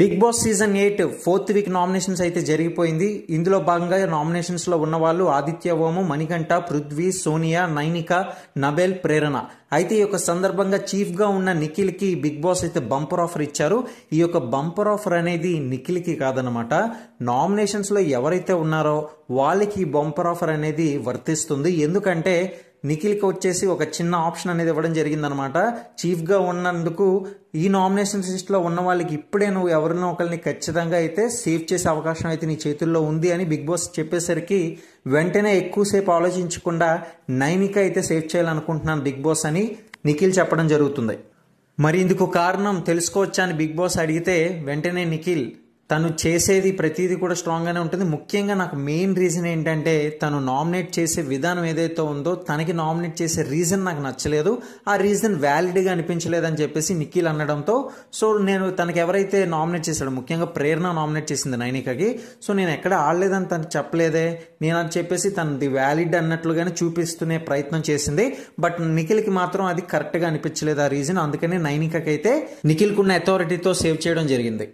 big Boss season eight fourth week nominations అయితే జరిగిపోయింది ఇందులో భాగంగా నామినేషన్స్లో ఉన్న వాళ్ళు ఆదిత్య ఓము మణికంఠ పృథ్వీ సోనియా నైనిక నబెల్ ప్రేరణ అయితే ఈ యొక్క సందర్భంగా చీఫ్గా ఉన్న నిఖిల్కి బిగ్ బాస్ అయితే బంపర్ ఆఫర్ ఇచ్చారు ఈ యొక్క బంపర్ ఆఫర్ అనేది నిఖిల్కి కాదనమాట నామినేషన్స్లో ఎవరైతే ఉన్నారో వాళ్ళకి బంపర్ ఆఫర్ అనేది వర్తిస్తుంది ఎందుకంటే నిఖిల్కి వచ్చేసి ఒక చిన్న ఆప్షన్ అనేది ఇవ్వడం జరిగిందనమాట చీఫ్గా ఉన్నందుకు ఈ నామినేషన్ లిస్ట్లో ఉన్న వాళ్ళకి ఇప్పుడే నువ్వు ఎవరినో ఒకరిని ఖచ్చితంగా అయితే సేవ్ చేసే అవకాశం అయితే నీ చేతుల్లో ఉంది అని బిగ్ బాస్ చెప్పేసరికి వెంటనే ఎక్కువసేపు ఆలోచించకుండా నైనిక అయితే సేవ్ చేయాలనుకుంటున్నాను బిగ్ బాస్ అని నిఖిల్ చెప్పడం జరుగుతుంది మరి ఇందుకు కారణం తెలుసుకోవచ్చా అని బిగ్ బాస్ అడిగితే వెంటనే నిఖిల్ తను చేసేది ప్రతిదీ కూడా స్ట్రాంగ్గానే ఉంటుంది ముఖ్యంగా నాకు మెయిన్ రీజన్ ఏంటంటే తను నామినేట్ చేసే విధానం ఏదైతే ఉందో తనకి నామినేట్ చేసే రీజన్ నాకు నచ్చలేదు ఆ రీజన్ వ్యాలిడ్గా అనిపించలేదని చెప్పేసి నిఖిల్ అనడంతో సో నేను తనకి ఎవరైతే నామినేట్ చేశాడో ముఖ్యంగా ప్రేరణ నామినేట్ చేసింది నైనికకి సో నేను ఎక్కడ ఆడలేదని తను చెప్పలేదే నేను అని చెప్పేసి తనది వ్యాలిడ్ అన్నట్లుగానే చూపిస్తునే ప్రయత్నం చేసింది బట్ నిఖిల్కి మాత్రం అది కరెక్ట్గా అనిపించలేదు ఆ రీజన్ అందుకనే నైనికకైతే నిఖిల్కున్న అథారిటీతో సేవ్ చేయడం జరిగింది